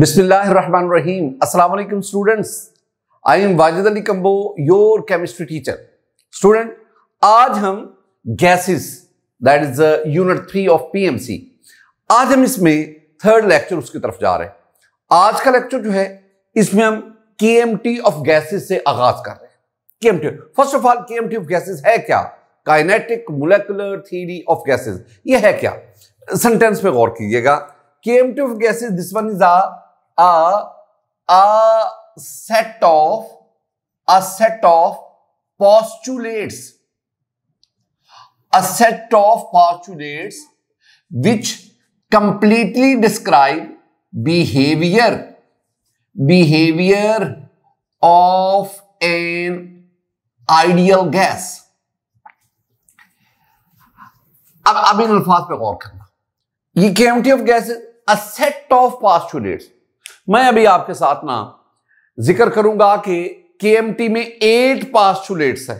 Bismillahirrahmanirrahim. Assalamu alaikum students. I am Wajid Ali Kambo, your chemistry teacher. Student, आज हम gases that is unit three of PMC आज हम इसमें third lecture उसकी तरफ जा रहे हैं आज का लेक्चर जो है इसमें हम केएमटी ऑफ गैसेस से आगाज कर रहे हैं KMT first of all KMT of gases है क्या kinetic molecular theory of gases ये है क्या सेंटेंस पे गौर कीजिएगा KMT of gases this one is a A a set of a set of postulates a set of postulates which completely describe behavior behavior of an ideal gas अब अब इन अल्फाज पे गौर करना ये cavity of gases a set of postulates मैं अभी आपके साथ ना जिक्र करूंगा कि के में एट पास्टुलेट्स है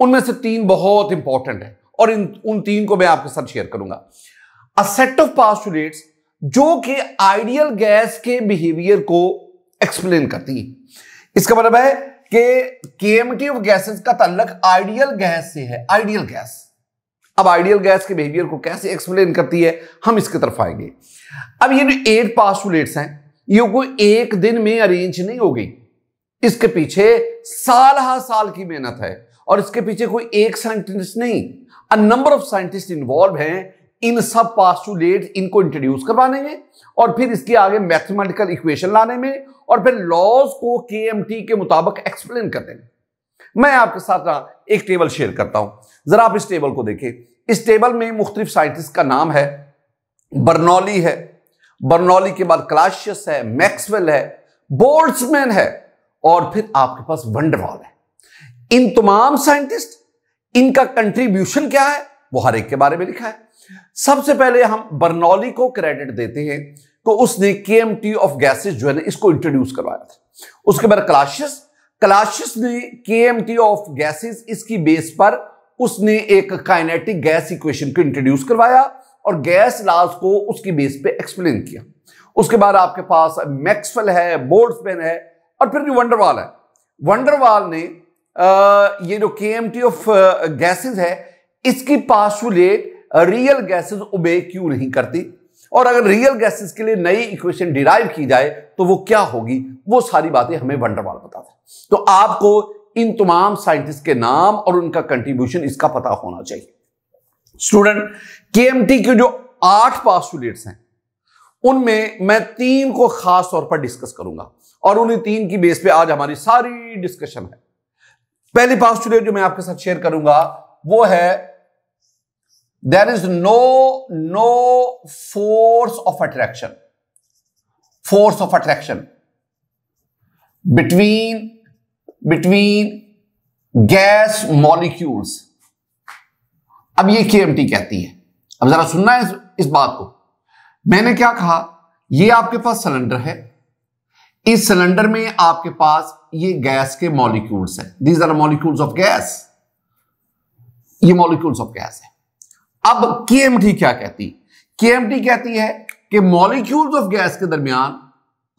उनमें से तीन बहुत इंपॉर्टेंट है और इन उन तीन को मैं आपके साथ शेयर करूंगा अ सेट ऑफ पास्टुलेट्स जो कि आइडियल गैस के बिहेवियर को एक्सप्लेन करती है इसका मतलब है कि केएमटी ऑफ गैसेस का ताल्लक आइडियल गैस से है आइडियल गैस अब आइडियल गैस के बिहेवियर को कैसे एक्सप्लेन करती है हम इसकी तरफ आएंगे अब ये जो एट पास्टुलेट्स हैं ये कोई एक दिन में अरेंज नहीं हो गई इसके पीछे साल हा साल की मेहनत है और इसके पीछे कोई एक साइंटिस्ट नहीं a number of scientist involve हैं इन सब पास्टूलेट इनको इंट्रोड्यूस करवाने में और फिर इसके आगे मैथमेटिकल इक्वेशन लाने में और फिर लॉज को के के मुताबिक एक्सप्लेन करने में मैं आपके साथ एक टेबल शेयर करता हूं जरा आप इस टेबल को देखें इस टेबल में मुख्तलिफ साइंटिस्ट का नाम है बर्नौली है बर्नौली के बाद क्लाशियस है मैक्सवेल है बोल्ट्समैन है और फिर आपके पास वंडरवॉल है इन तमाम साइंटिस्ट इनका कंट्रीब्यूशन क्या है वो हर एक के बारे में लिखा है सबसे पहले हम बर्नौली को क्रेडिट देते हैं तो उसने के एम टी ऑफ गैसेज जो है ना इसको इंट्रोड्यूस करवाया था उसके बाद क्लाशियस क्लाशियस ने K M T of gases इसकी बेस पर उसने एक काइनेटिक गैस इक्वेशन को इंट्रोड्यूस करवाया और गैस लाज को उसकी बेस पे एक्सप्लेन किया उसके बाद आपके पास मैक्सवेल है बोर्ड्समैन है और फिर वंडरवाल है वंडरवाल ने आ, ये जो के एम टी ऑफ गैसेज है इसकी पासुलेट रियल गैसेज उबे क्यों नहीं करती और अगर रियल गैसेस के लिए नई इक्वेशन डिराइव की जाए तो वो क्या होगी वो सारी बातें हमें वंडरवाल बताते तो आपको इन तमाम साइंटिस्ट के नाम और उनका कंट्रीब्यूशन इसका पता होना चाहिए स्टूडेंट केएमटी के जो आठ पास्टुलेट्स हैं उनमें मैं तीन को खास तौर पर डिस्कस करूंगा और उन्हीं तीन की बेस पे आज हमारी सारी डिस्कशन है पहली पास्टुलेट जो मैं आपके साथ शेयर करूंगा वो है there is no no force of attraction force of attraction between between gas molecules अब ये के कहती है अब जरा सुनना है इस, इस बात को मैंने क्या कहा ये आपके पास सिलेंडर है इस सिलेंडर में आपके पास ये गैस के मॉलिक्यूल्स हैं these are molecules of gas ये मॉलिक्यूल्स ऑफ गैस है अब केएमटी क्या कहती केएमटी कहती है कि मॉलिक्यूल्स ऑफ गैस के दरमियान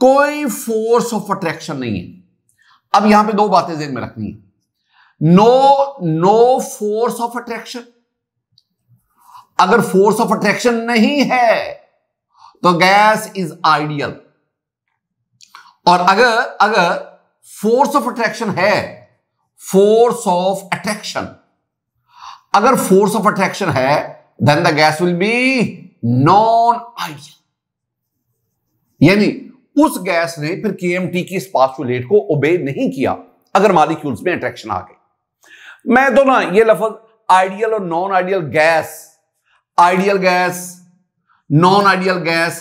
कोई फोर्स ऑफ अट्रैक्शन नहीं है अब यहां पे दो बातें जेन में रखनी है no no force of attraction अगर फोर्स ऑफ अट्रैक्शन नहीं है तो गैस इज आइडियल और अगर अगर फोर्स ऑफ अट्रैक्शन है फोर्स ऑफ अट्रैक्शन अगर फोर्स ऑफ अट्रैक्शन है then the gas will be non ideal यानी उस गैस ने फिर केएमटी की इस को ओबे नहीं किया अगर मालिक्यूल्स में अट्रैक्शन आ गई मैं तो ना ये लफज आइडियल और non ideal gas ideal gas non ideal gas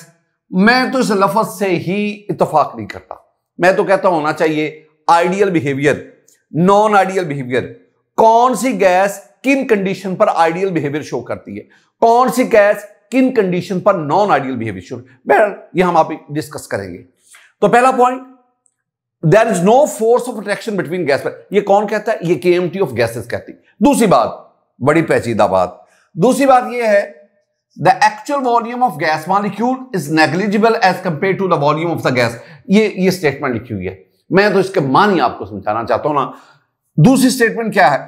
मैं तो इस लफज से ही इतफाक नहीं करता मैं तो कहता होना चाहिए ideal behaviour non ideal behaviour कौन सी गैस किन कंडीशन पर आइडियल बिहेवियर शो करती है कौन सी गैस किन कंडीशन पर नॉन आइडियल बिहेवियर शो बहरहाल ये हम आप डिस्कस करेंगे तो पहला point there is no force of attraction between gas पर यह कौन कहता है ये के ऑफ गैसेस कहती दूसरी बात बड़ी पेचीदा बात दूसरी बात यह है the actual volume of gas molecule is negligible as compare to the volume of the gas ये ये स्टेटमेंट लिखी हुई है मैं तो इसके मान ही आपको समझाना चाहता हूं ना दूसरी स्टेटमेंट क्या है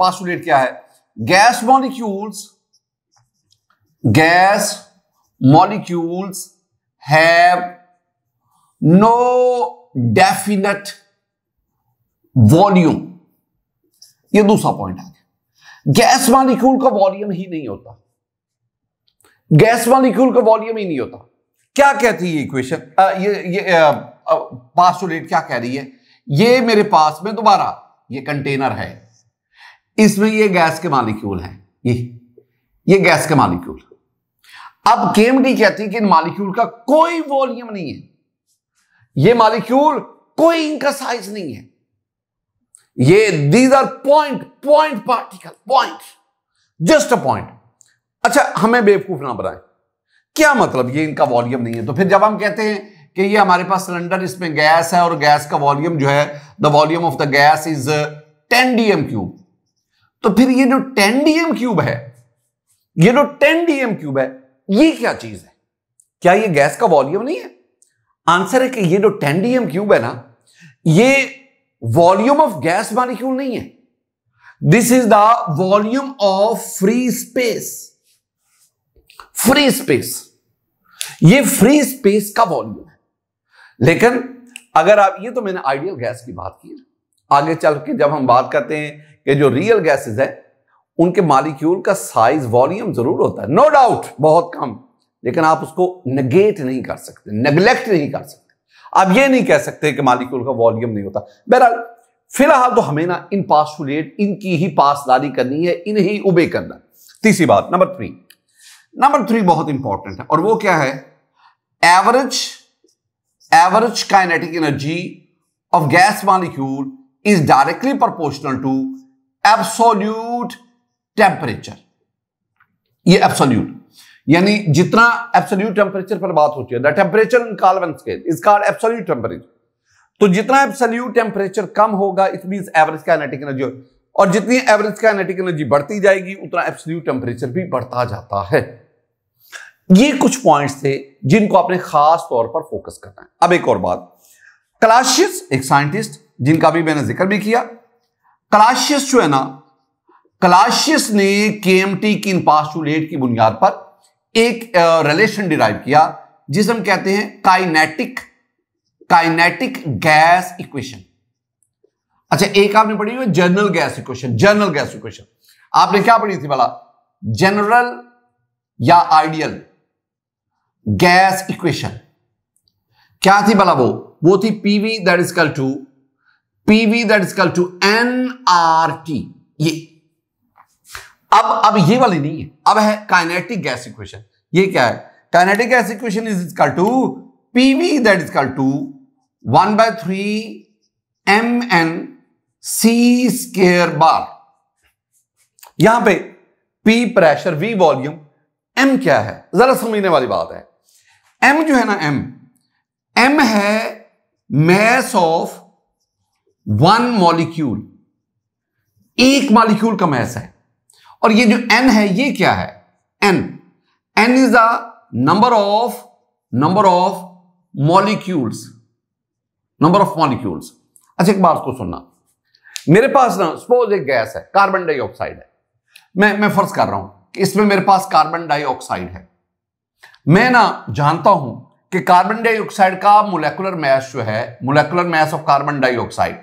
पास्टुलेट क्या है gas molecules gas molecules have no definite volume ये दूसरा पॉइंट आ गया गैस मालिक्यूल का वॉल्यूम ही नहीं होता गैस मालिक्यूल का वॉल्यूम ही नहीं होता क्या कहती है इक्वेशन ये ये पास्टोलेट क्या कह रही है ये मेरे पास में दोबारा ये कंटेनर है इसमें ये गैस के मालिक्यूल हैं ये ये गैस के मालिक्यूल अब केमडी कहती है कि इन मालिक्यूल का कोई वॉल्यूम नहीं है ये मालिक्यूल कोई इनका साइज नहीं है ये these are point point particle point just a point अच्छा हमें बेवकूफ ना बनाए क्या मतलब ये इनका वॉल्यूम नहीं है तो फिर जब हम कहते हैं कि ये हमारे पास सिलेंडर इसमें गैस है और गैस का वॉल्यूम जो है the volume of the gas is ten DM cube तो फिर ये जो टेन डीएम क्यूब है ये जो टेन डीएम क्यूब है ये क्या चीज है क्या ये गैस का वॉल्यूम नहीं है आंसर है कि ये जो टेन डीएम क्यूब है ना ये वॉल्यूम ऑफ गैस मालिक्यूल नहीं है this is the volume of free space free space ये फ्री स्पेस का वॉल्यूम है लेकिन अगर आप ये तो मैंने आइडियल गैस की बात की आगे चल के जब हम बात करते हैं कि जो रियल गैसेस है उनके मालिक्यूल का साइज वॉल्यूम जरूर होता है नो no डाउट बहुत कम लेकिन आप उसको नगेट नहीं कर सकते नेग्लेक्ट नहीं कर सकते आप ये नहीं कह सकते कि मालिक्यूल का वॉल्यूम नहीं होता बहरहाल फिलहाल तो हमें ना इन पास्टुलेट इनकी ही पासदारी करनी है इन्हें उबे करना तीसरी बात नंबर थ्री नंबर थ्री बहुत इंपॉर्टेंट है और वो क्या है average average kinetic energy of gas molecule is directly proportional to absolute temperature ये एब्सोल्यूट यानी जितना एब्सोल्यूट टेम्परेचर पर बात होती है the temperature in carbon scale is called absolute temperature तो जितना एब्सोल्यूट टेम्परेचर कम होगा it mean average kinetic energy और जितनी एवरेज काइनेटिक एनर्जी बढ़ती जाएगी उतना एब्सोल्यूट टेम्परेचर भी बढ़ता जाता है ये कुछ पॉइंट्स थे जिनको आपने खास तौर पर फोकस करना है अब एक और बात क्लाशियस एक साइंटिस्ट जिनका भी मैंने जिक्र भी किया क्लाशियस जो है ना क्लाशियस ने के की इन पास्टूलेट की बुनियाद पर एक रिलेशन डिराइव किया जिसे हम कहते हैं काइनेटिक काइनेटिक गैस इक्वेशन अच्छा एक आपने पढ़ी हुई general gas equation general gas equation आपने क्या पढ़ी थी वाला जनरल या आइडियल गैस इक्वेशन क्या थी भला वो वो थी PV that is equal to PV that is equal to N R T ये अब अब ये वाली नहीं है अब है काइनेटिक गैस इक्वेशन ये क्या है kinetic gas equation is equal to PV that is equal to one by three M N C square bar यहां पे P pressure V volume M क्या है जरा समझने वाली बात है एम जो है ना एम एम है मैस ऑफ वन मॉलिक्यूल एक मॉलिक्यूल का मैस है और ये जो एन है ये क्या है N N is the number of number of molecules number of molecules अच्छा एक बात को सुनना मेरे पास ना सपोज एक गैस है कार्बन डाइऑक्साइड है मैं मैं फर्ज कर रहा हूं कि इसमें मेरे पास कार्बन डाइऑक्साइड है मैं ना जानता हूं कि कार्बन डाइऑक्साइड का मोलेकुलर मैस जो है molecular mass of carbon dioxide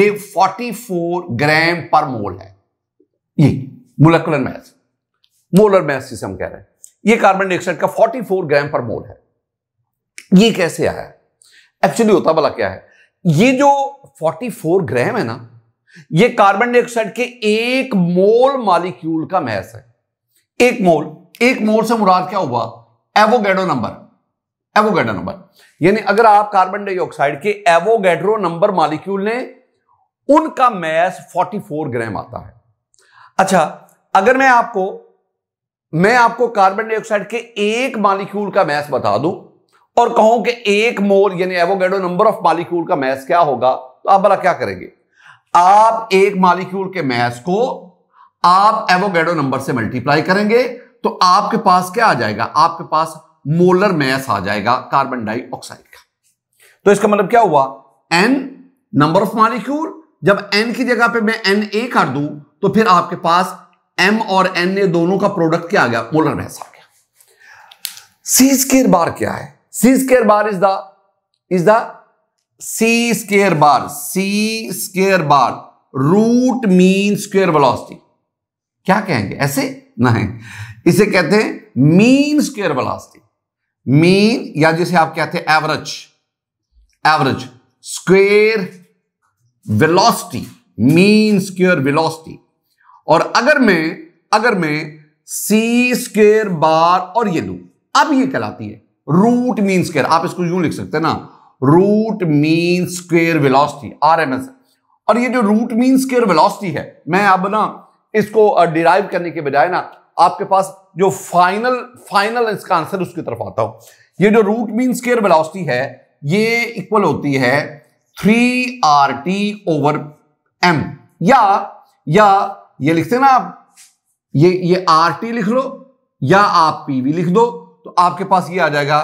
ये 44 ग्राम पर मोल है ये मोलकुलर मैस मोलर मैस जिसे हम कह रहे हैं ये कार्बन डाइऑक्साइड का 44 ग्राम पर मोल है ये कैसे आया है एक्चुअली होता भला क्या है ये जो 44 ग्राम है ना ये कार्बन डाइऑक्साइड के एक मोल मालिक्यूल का मैस है एक मोल एक मोल से मुराद क्या हुआ एवोगेडो नंबर एवोगेडो नंबर यानी अगर आप कार्बन डाइऑक्साइड के एवोगेड्रो नंबर मालिक्यूल ने उनका मैस 44 ग्राम आता है अच्छा अगर मैं आपको मैं आपको कार्बन डाइऑक्साइड के एक मालिक्यूल का मैस बता दूं और कहूं कि एक मोल यानी एवोगेडो नंबर ऑफ मालिक्यूल का मैस क्या होगा तो आप भला क्या करेंगे आप एक मालिक्यूल के मैस को आप एवोगेडो नंबर से मल्टीप्लाई करेंगे तो आपके पास क्या आ जाएगा आपके पास मोलर मैस आ जाएगा कार्बन डाइऑक्साइड का तो इसका मतलब क्या हुआ एन नंबर ऑफ मालिक्यूल जब एन की जगह पे मैं एन ए कर दूं तो फिर आपके पास एम और एन ए दोनों का प्रोडक्ट क्या आ गया मोलर मैस आ गया सी स्केयर बार क्या है C square bar is the is the C square bar C square bar root mean square velocity क्या कहेंगे ऐसे नहीं इसे कहते हैं मीन स्क्वेयर वेलोसिटी मीन या जिसे आप कहते हैं average average square velocity mean square velocity और अगर मैं अगर मैं सी स्केर बार और ये लू अब ये कहलाती है रूट मीन स्केयर आप इसको यूं लिख सकते हैं ना root mean square velocity RMS और ये जो रूट मीन स्केयर वेलोसिटी है मैं अब ना इसको डिराइव करने के बजाय ना आपके पास जो फाइनल फाइनल इसका आंसर उसकी तरफ आता हूं ये जो रूट मीन स्केयर वेलोसिटी है ये इक्वल होती है three R T over M या या ये लिखते ना आप ये ये आर टी लिख लो या आप पीवी लिख दो तो आपके पास ये आ जाएगा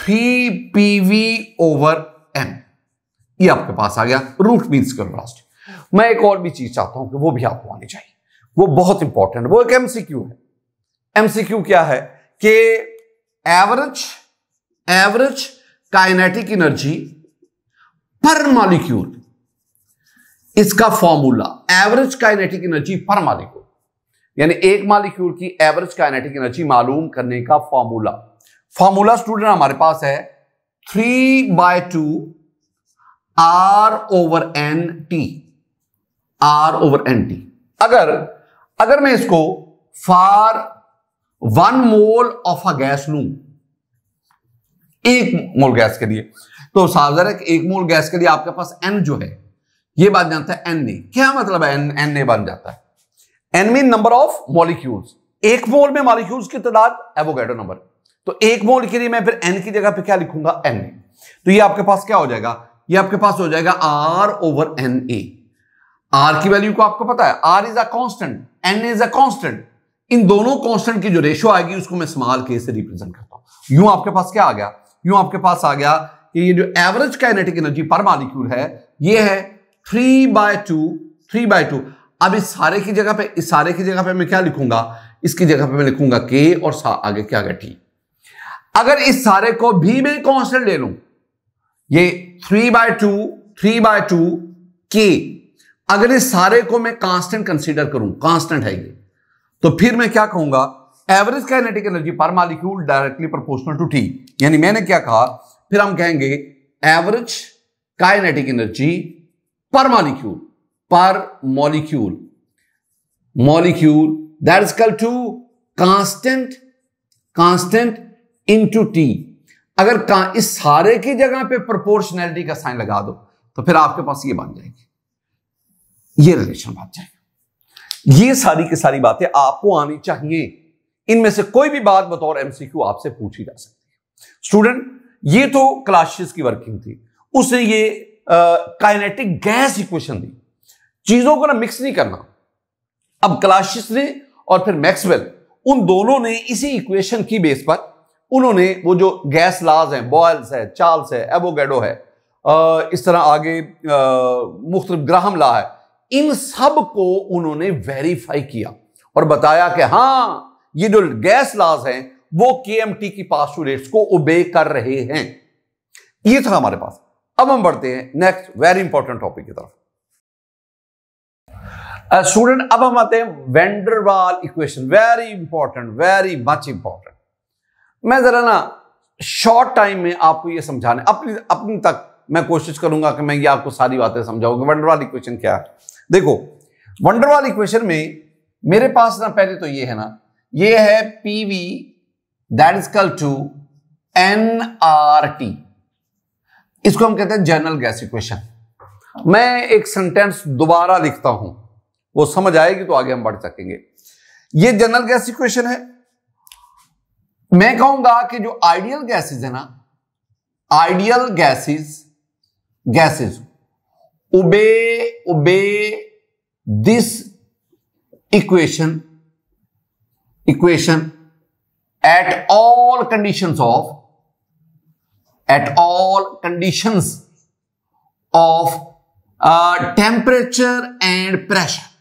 थ्री पीवी ओवर एम ये आपके पास आ गया रूट मीन स्क्वायर वेलोसिटी मैं एक और भी चीज चाहता हूं कि वो भी आपको आनी चाहिए वो बहुत इंपॉर्टेंट वो एक एमसीक्यू है एमसीक्यू क्या है कि average average kinetic energy per molecule इसका formula average kinetic energy per molecule यानी एक मालिक्यूल की एवरेज काइनेटिक एनर्जी मालूम करने का फॉर्मूला फॉर्मूला स्टूडेंट हमारे पास है three by two R over N T R over N T अगर अगर मैं इसको for one mole of a gas लू एक मोल गैस के लिए तो सावधान है कि एक मोल गैस के लिए आपके पास एन जो है ये बन जाता है एन ए क्या मतलब है एन ए बन जाता है N mean number of molecules एक मोल में मॉलिक्यूल्स की तादाद एवोगेडो नंबर तो एक मोल के लिए मैं फिर एन की जगह पे क्या लिखूंगा एन ए तो ये आपके पास क्या हो जाएगा ये आपके पास हो जाएगा R over N A R की वैल्यू को आपको पता है R is a constant N is a constant इन दोनों कॉन्स्टेंट की जो रेशियो आएगी उसको मैं स्मॉल के से रिप्रेजेंट करता हूं यूं आपके पास क्या आ गया यूं आपके पास आ गया कि ये जो average kinetic energy per molecule है ये है three by two three by two अब इस सारे की जगह पे इस सारे की जगह पे मैं क्या लिखूंगा इसकी जगह पे मैं लिखूंगा के और सा आगे क्या आगे टी अगर इस सारे को भी मैं कॉन्स्टेंट ले लू ये three by two three by two के अगर इस सारे को मैं कांस्टेंट कंसीडर करूं कांस्टेंट है ये तो फिर मैं क्या कहूंगा average kinetic energy per molecule directly proportional to T यानी मैंने क्या कहा फिर हम कहेंगे average kinetic energy per molecule per molecule molecule that is equal to constant constant into T अगर का इस सारे की जगह पे प्रोपोर्शनैलिटी का साइन लगा दो तो फिर आपके पास ये बन जाएगी ये रिलेशन बन जाएगा ये सारी की सारी बातें आपको आनी चाहिए इनमें से कोई भी बात बतौर एमसीक्यू आपसे पूछी जा सकती है स्टूडेंट ये तो क्लासेस की वर्किंग थी उसने ये काइनेटिक गैस इक्वेशन दी चीजों को ना मिक्स नहीं करना अब क्लाशिस ने और फिर मैक्सवेल उन दोनों ने इसी इक्वेशन की बेस पर उन्होंने वो जो गैस लाज हैं बॉयल्स है चार्ल्स है एवोगेडो है इस तरह आगे मुख्त ग्राहम ला है इन सब को उन्होंने वेरीफाई किया और बताया कि हाँ ये जो गैस लाज हैं वो के की पास रेट्स को ओबे कर रहे हैं ये था हमारे पास अब हम बढ़ते हैं नेक्स्ट वेरी इंपॉर्टेंट टॉपिक की तरफ स्टूडेंट uh, अब हम आते हैं van der Waals equation very important very much important मैं जरा ना शॉर्ट टाइम में आपको ये समझाने अपनी अपनी तक मैं कोशिश करूंगा कि मैं ये आपको सारी बातें समझाऊंगा वंडरवाल इक्वेशन क्या है देखो वंडरवाल इक्वेशन में मेरे पास ना पहले तो ये है ना ये है P V that is equal to N R T इसको हम कहते हैं जनरल गैस इक्वेशन मैं एक सेंटेंस दोबारा लिखता हूं वो समझ आएगी तो आगे हम बढ़ सकेंगे ये जनरल गैस इक्वेशन है मैं कहूंगा कि जो आइडियल गैसेस है ना ideal gases gases obey obey this equation equation at all conditions of at all condition of temperature and pressure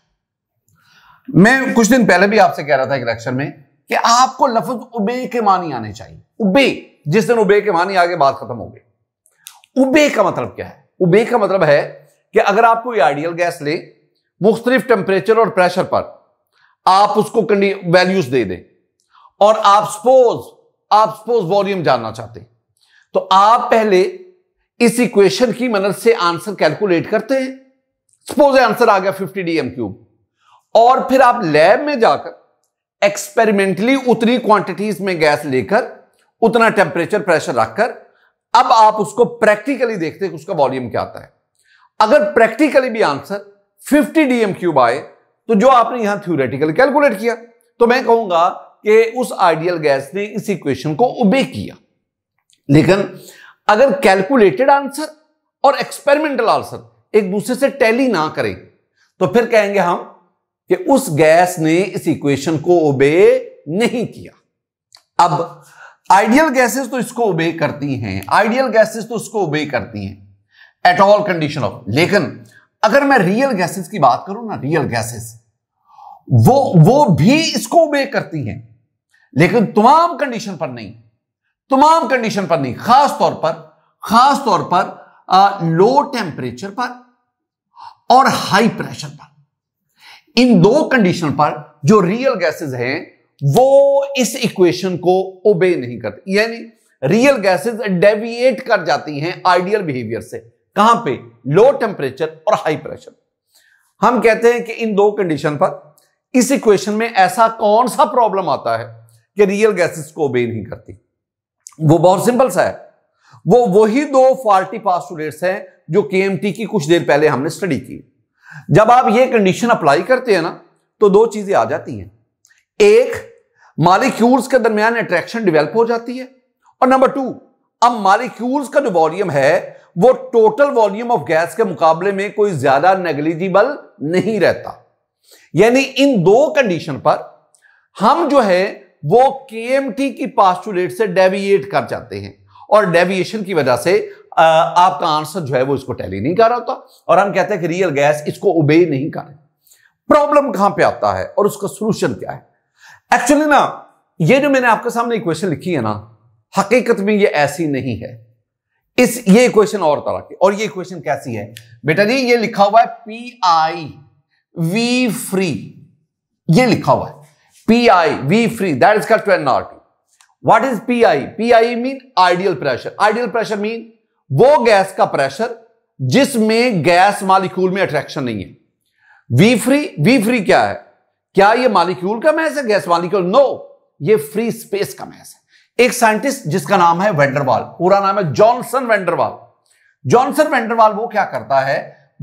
मैं कुछ दिन पहले भी आपसे कह रहा था एक लेक्चर में कि आपको लफ्ज उबे के मानी आने चाहिए उबे जिस दिन उबे के मानी आगे बात खत्म हो गई उबे का मतलब क्या है उबे का मतलब है कि अगर आप कोई आइडियल गैस ले मुख्तलिफ टेम्परेचर और प्रेशर पर आप उसको वैल्यूज दे दें और आप सपोज आप सपोज वॉल्यूम जानना चाहते हैं तो आप पहले इस इक्वेशन की मदद से आंसर कैलकुलेट करते हैं सपोज आंसर आ गया 50 डीएम क्यूब और फिर आप लैब में जाकर एक्सपेरिमेंटली उतनी क्वांटिटीज में गैस लेकर उतना टेम्परेचर प्रेशर रखकर अब आप उसको प्रैक्टिकली देखते हैं उसका वॉल्यूम क्या आता है अगर प्रैक्टिकली भी आंसर 50 डीएम क्यूब आए तो जो आपने यहां थ्योरेटिकली कैलकुलेट किया तो मैं कहूंगा कि उस आइडियल गैस ने इस इक्वेशन को उबे किया लेकिन अगर कैलकुलेटेड आंसर और एक्सपेरिमेंटल आंसर एक दूसरे से टैली ना करें तो फिर कहेंगे हम कि उस गैस ने इस इक्वेशन को ओबे नहीं किया अब आइडियल गैसेस तो इसको ओबे करती हैं आइडियल गैसेस तो इसको ओबे करती हैं एट ऑल कंडीशन ऑफ लेकिन अगर मैं रियल गैसेस की बात करूं ना रियल गैसेस वो वो भी इसको ओबे करती हैं लेकिन तमाम कंडीशन पर नहीं तमाम कंडीशन पर नहीं खास तौर पर खास तौर पर आ, लो टेम्परेचर पर और हाई प्रेशर पर इन दो कंडीशन पर जो रियल गैसेस हैं वो इस इक्वेशन को ओबे नहीं करते यानी रियल गैसेस डेविएट कर जाती हैं आइडियल बिहेवियर से कहां पे लो टेम्परेचर और हाई प्रेशर हम कहते हैं कि इन दो कंडीशन पर इस इक्वेशन में ऐसा कौन सा प्रॉब्लम आता है कि रियल गैसेस को ओबे नहीं करती वो बहुत सिंपल सा है वो वही दो फॉर्टी पास स्टूडेंट्स हैं जो के की कुछ देर पहले हमने स्टडी की जब आप ये कंडीशन अप्लाई करते हैं ना तो दो चीजें आ जाती हैं एक मालिक्यूल्स के दरमियान अट्रैक्शन डिवेलप हो जाती है और नंबर टू अब मालिक्यूल्स का जो वॉल्यूम है वो टोटल वॉल्यूम ऑफ गैस के मुकाबले में कोई ज्यादा नेग्लिजिबल नहीं रहता यानी इन दो कंडीशन पर हम जो है वो टी की पास्टुलेट से डेविएट कर जाते हैं और डेविएशन की वजह से आपका आंसर जो है वो इसको टैली नहीं कर रहा होता और हम कहते हैं कि रियल गैस इसको ओबे नहीं कर प्रॉब्लम कहां पे आता है और उसका सोल्यूशन क्या है एक्चुअली ना ये जो मैंने आपके सामने इक्वेशन लिखी है ना हकीकत में ये ऐसी नहीं है इस ये इक्वेशन और तरह की और ये इक्वेशन कैसी है बेटा जी ये लिखा हुआ है पी आई वी फ्री ये लिखा हुआ है PI, V free, that is called to NRT. What is PI? PI mean ideal pressure. Ideal pressure mean वो गैस का प्रेशर जिसमें गैस मालिक्यूल में अट्रैक्शन नहीं है वी फ्री वी फ्री क्या है क्या ये मालिक्यूल का मैस है गैस मालिक्यूल नो ये फ्री स्पेस का मैस है एक साइंटिस्ट जिसका नाम है वेंडरवाल पूरा नाम है जॉनसन वेंडरवाल जॉनसन वेंडरवाल वो क्या करता है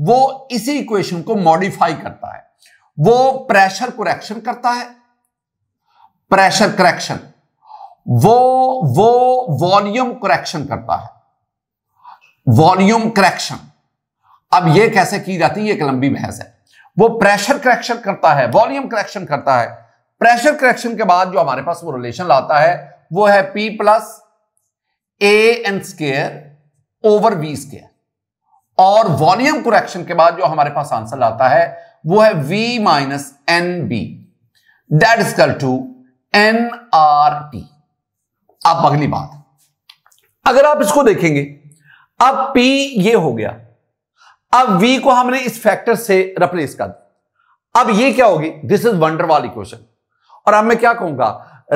वो इसी इक्वेशन को मॉडिफाई करता है वो प्रेशर को करता है प्रेशर करेक्शन वो वो वॉल्यूम करेक्शन करता है वॉल्यूम करेक्शन अब ये कैसे की जाती है एक लंबी बहस है वो प्रेशर करेक्शन करता है वॉल्यूम करेक्शन करता है प्रेशर करेक्शन के बाद जो हमारे पास वो रिलेशन लाता है वो है P plus A N square over V square और वॉल्यूम करेक्शन के बाद जो हमारे पास आंसर लाता है वो है V minus N B that is equal to P अब अगली बात अगर आप इसको देखेंगे अब पी ये हो गया अब वी को हमने इस फैक्टर से रिप्लेस कर दिया अब ये क्या होगी दिस इज वाल इक्वेशन और अब मैं क्या कहूंगा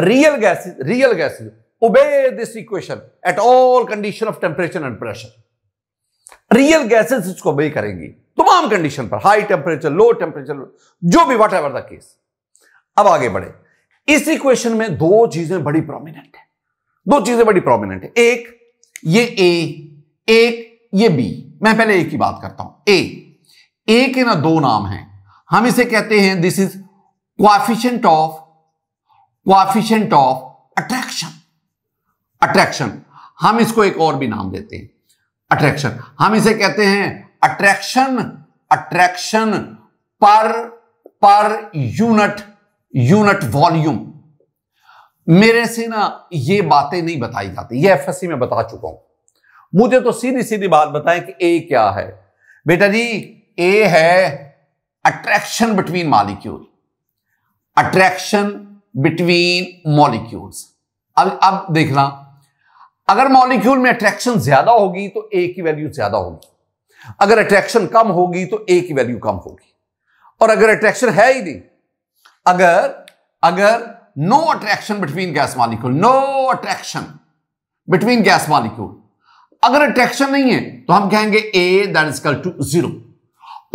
real gases real gases obey this equation at all condition of temperature and pressure real gases इसको ओबे करेंगी तमाम कंडीशन पर हाई टेम्परेचर लो टेम्परेचर जो भी वट एवर द केस अब आगे बढ़े इस इक्वेशन में दो चीजें बड़ी प्रोमिनेंट है दो चीजें बड़ी प्रोमिनेंट है एक ये ए एक ये बी मैं पहले एक की बात करता हूं ए ए के ना दो नाम हैं हम इसे कहते हैं this is coefficient of coefficient of attraction attraction हम इसको एक और भी नाम देते हैं अट्रैक्शन हम इसे कहते हैं अट्रैक्शन अट्रैक्शन पर पर यूनिट यूनिट वॉल्यूम मेरे से ना ये बातें नहीं बताई जाती ये एफएससी में बता चुका हूं मुझे तो सीधी सीधी बात बताएं कि ए क्या है बेटा जी ए है attraction between molecule attraction between molecules अब अब देखना अगर मॉलिक्यूल में अट्रैक्शन ज्यादा होगी तो ए की वैल्यू ज्यादा होगी अगर अट्रैक्शन कम होगी तो ए की वैल्यू कम होगी और अगर अट्रैक्शन है ही नहीं अगर अगर no attraction between gas molecule no attraction between gas molecule अगर अट्रैक्शन नहीं है तो हम कहेंगे A that is equal to zero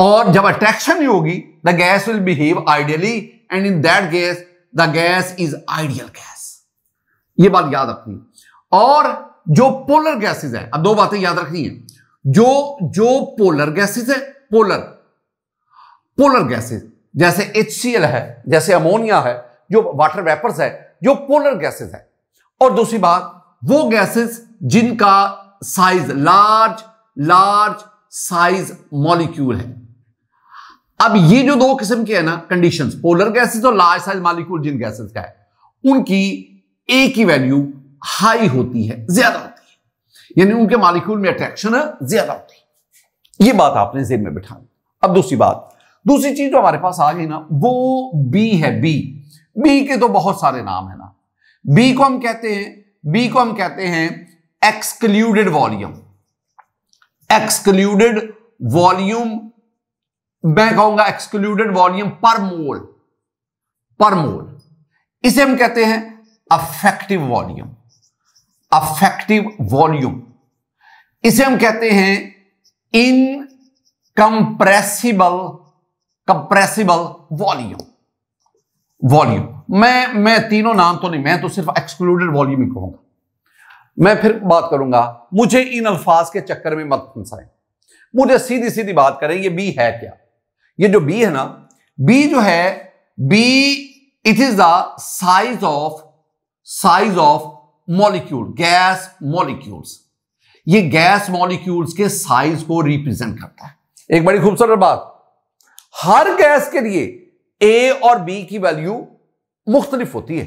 और जब अट्रैक्शन नहीं होगी the gas will behave ideally and in that gas the gas is ideal gas ये बात याद रखनी और जो पोलर गैसेस है अब दो बातें याद रखनी है जो जो पोलर गैसेस है पोलर पोलर गैसेस जैसे एच है जैसे अमोनिया है जो वाटर वेपर्स है जो पोलर गैसेस है और दूसरी बात वो गैसेस जिनका size large large size molecule है अब ये जो दो किस्म के है ना कंडीशंस पोलर गैसेस और लार्ज साइज मॉलिक्यूल जिन गैसेस का है उनकी ए की वैल्यू हाई होती है ज्यादा होती है यानी उनके मॉलिक्यूल में अट्रैक्शन ज्यादा होती है ये बात आपने जेब में बिठानी अब दूसरी बात दूसरी चीज जो हमारे पास आ गई ना वो बी है बी बी के तो बहुत सारे नाम है ना बी को हम कहते हैं बी को हम कहते हैं एक्सक्लूडेड वॉल्यूम एक्सक्लूडेड वॉल्यूम मैं कहूंगा एक्सक्लूडेड वॉल्यूम पर मोल पर मोल इसे हम कहते हैं अफेक्टिव वॉल्यूम अफेक्टिव वॉल्यूम इसे हम कहते हैं इनकम्प्रेसिबल कंप्रेसिबल वॉल्यूम वॉल्यूम मैं मैं तीनों नाम तो नहीं मैं तो सिर्फ एक्सक्लूडेड वॉल्यूम ही कहूंगा मैं फिर बात करूंगा मुझे इन अल्फाज के चक्कर में मत फंसाए मुझे सीधी सीधी बात करें ये बी है क्या ये जो बी है ना बी जो है B it is the size of size of molecule gas molecules ये गैस मॉलिक्यूल्स के साइज को रिप्रेजेंट करता है एक बड़ी खूबसूरत बात हर गैस के लिए ए और बी की वैल्यू मुख्तलिफ होती है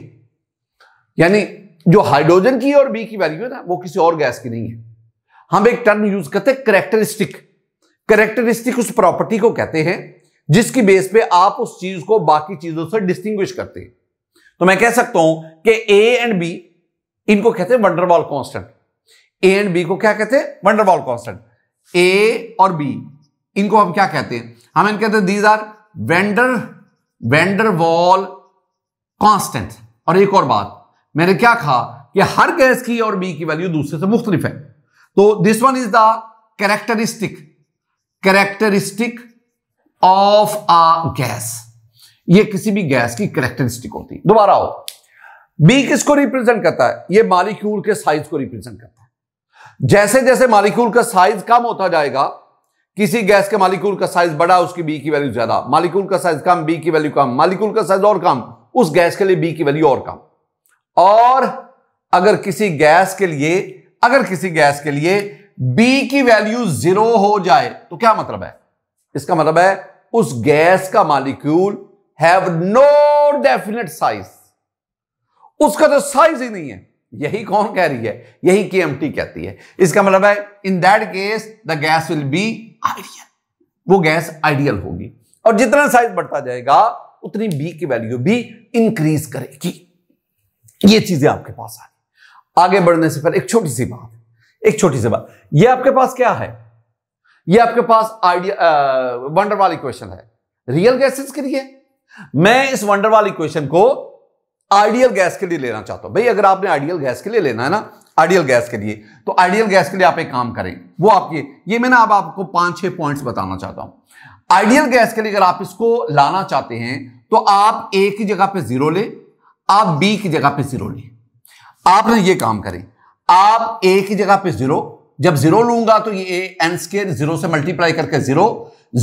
यानी जो हाइड्रोजन की और बी की वैल्यू है ना वो किसी और गैस की नहीं है हम एक टर्म यूज करते हैं करेक्टरिस्टिक करेक्टरिस्टिक उस प्रॉपर्टी को कहते हैं जिसकी बेस पे आप उस चीज को बाकी चीजों से डिस्टिंग्विश करते हैं तो मैं कह सकता हूं कि ए एंड बी इनको कहते हैं van der Waals constant A and B को क्या कहते हैं वंडरवॉल कॉन्स्टेंट ए और बी इनको हम क्या कहते हैं हम इनके कहते हैं these are van der van der Waals constant और एक और बात मैंने क्या कहा कि हर गैस की और बी की वैल्यू दूसरे से मुख्तलिफ है तो this one is the characteristic characteristic of a gas ये किसी भी गैस की कैरेक्टरिस्टिक होती है दोबारा हो बी किसको रिप्रेजेंट करता है ये मालिक्यूल के साइज को रिप्रेजेंट करता है जैसे जैसे मालिक्यूल का साइज कम होता जाएगा किसी गैस के मालिक्यूल का साइज बड़ा उसकी बी की वैल्यू ज्यादा मालिक्यूल का साइज कम बी की वैल्यू कम मालिक्यूल का साइज और कम उस गैस के लिए बी की वैल्यू और कम और अगर किसी गैस के लिए अगर किसी गैस के लिए बी की वैल्यू जीरो हो जाए तो क्या मतलब है इसका मतलब है उस गैस का molecule have no definite size उसका तो साइज ही नहीं है यही कौन कह रही है यही के एम टी कहती है इसका मतलब है in that case the gas will be ideal वो गैस आइडियल होगी और जितना साइज बढ़ता जाएगा उतनी बी की वैल्यू भी इंक्रीज करेगी ये चीजें आपके पास आ आगे बढ़ने से पहले एक छोटी सी बात एक छोटी सी बात ये आपके पास क्या है ये आपके पास आइडिया वाली इक्वेशन है रियल गैसेस के लिए मैं इस वाली क्वेश्चन को आइडियल गैस के लिए लेना चाहता हूं भाई अगर आपने आइडियल गैस के लिए लेना है ना आइडियल गैस के लिए तो आइडियल गैस के लिए आप एक काम करें वो आपके ये मैंने अब आप आपको पांच छह पॉइंट्स बताना चाहता हूं आइडियल गैस के लिए अगर आप इसको लाना चाहते हैं तो आप ए की जगह पे जीरो ले आप बी की जगह पे जीरो ले आपने ये काम करें आप ए की जगह पे जीरो जब जीरो लूंगा तो ये एन स्केर जीरो से मल्टीप्लाई करके zero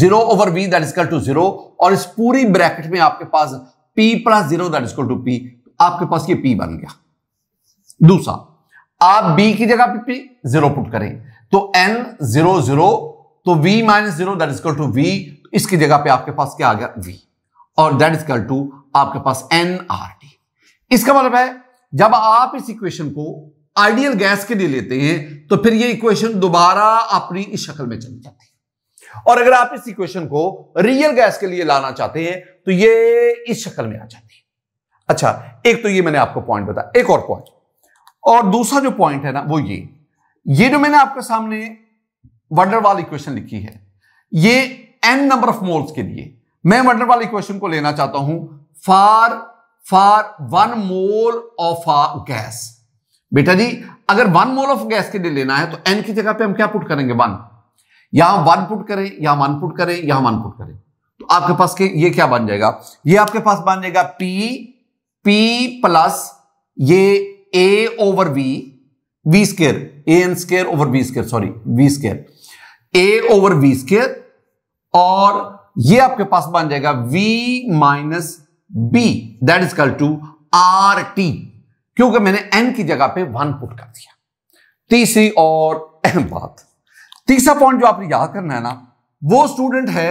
zero over B that is equal to zero और इस पूरी ब्रैकेट में आपके पास P plus zero that is equal to P आपके पास ये पी बन गया दूसरा आप बी की जगह पे पी जीरो पुट करें तो एन जीरो जीरो तो V minus zero that is equal to V इसकी जगह पे आपके पास क्या आ गया वी और दैट इज कल टू आपके पास एन आर टी इसका मतलब है जब आप इस इक्वेशन को आइडियल गैस के लिए लेते हैं तो फिर ये इक्वेशन दोबारा अपनी इस शक्ल में चली जाती है और अगर आप इस इक्वेशन को रियल गैस के लिए लाना चाहते हैं तो ये इस शक्ल में आ जाती है अच्छा एक तो ये मैंने आपको पॉइंट बताया एक और पॉइंट और दूसरा जो पॉइंट है ना वो ये ये जो मैंने आपके सामने वंडरवाल इक्वेशन लिखी है ये एन नंबर ऑफ मोल्स के लिए मैं वंडरवाल इक्वेशन को लेना चाहता हूं for for one mole of a gas बेटा जी अगर वन मोल ऑफ गैस के लिए लेना है तो एन की जगह पे हम क्या पुट करेंगे वन यहां वन पुट करें यहां वन पुट करें यहां वन पुट करें तो आपके पास के ये क्या बन जाएगा ये आपके पास बन जाएगा पी पी प्लस ये A over V V square A N square over V square sorry V square A over V square और ये आपके पास बन जाएगा V minus B that is equal to R T क्योंकि मैंने एन की जगह पे वन पुट कर दिया तीसरी और अहम बात तीसरा पॉइंट जो आपने याद करना है ना वो स्टूडेंट है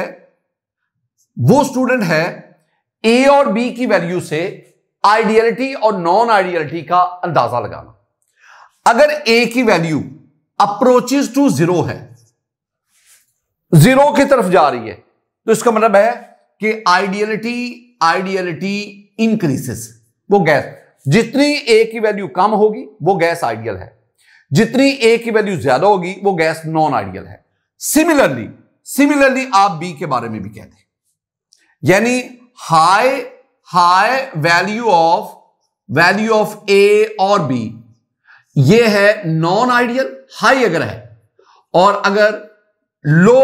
वो स्टूडेंट है ए और बी की वैल्यू से आइडियलिटी और नॉन आइडियलिटी का अंदाजा लगाना अगर ए की वैल्यू अप्रोचेस टू जीरो है जीरो की तरफ जा रही है तो इसका मतलब है कि आइडियलिटी आइडियलिटी इंक्रीसेस वो गैस जितनी ए की वैल्यू कम होगी वो गैस आइडियल है जितनी ए की वैल्यू ज्यादा होगी वो गैस नॉन आइडियल है सिमिलरली सिमिलरली आप बी के बारे में भी कहते हैं यानी high high value of value of A और बी ये है नॉन आइडियल हाई अगर है और अगर low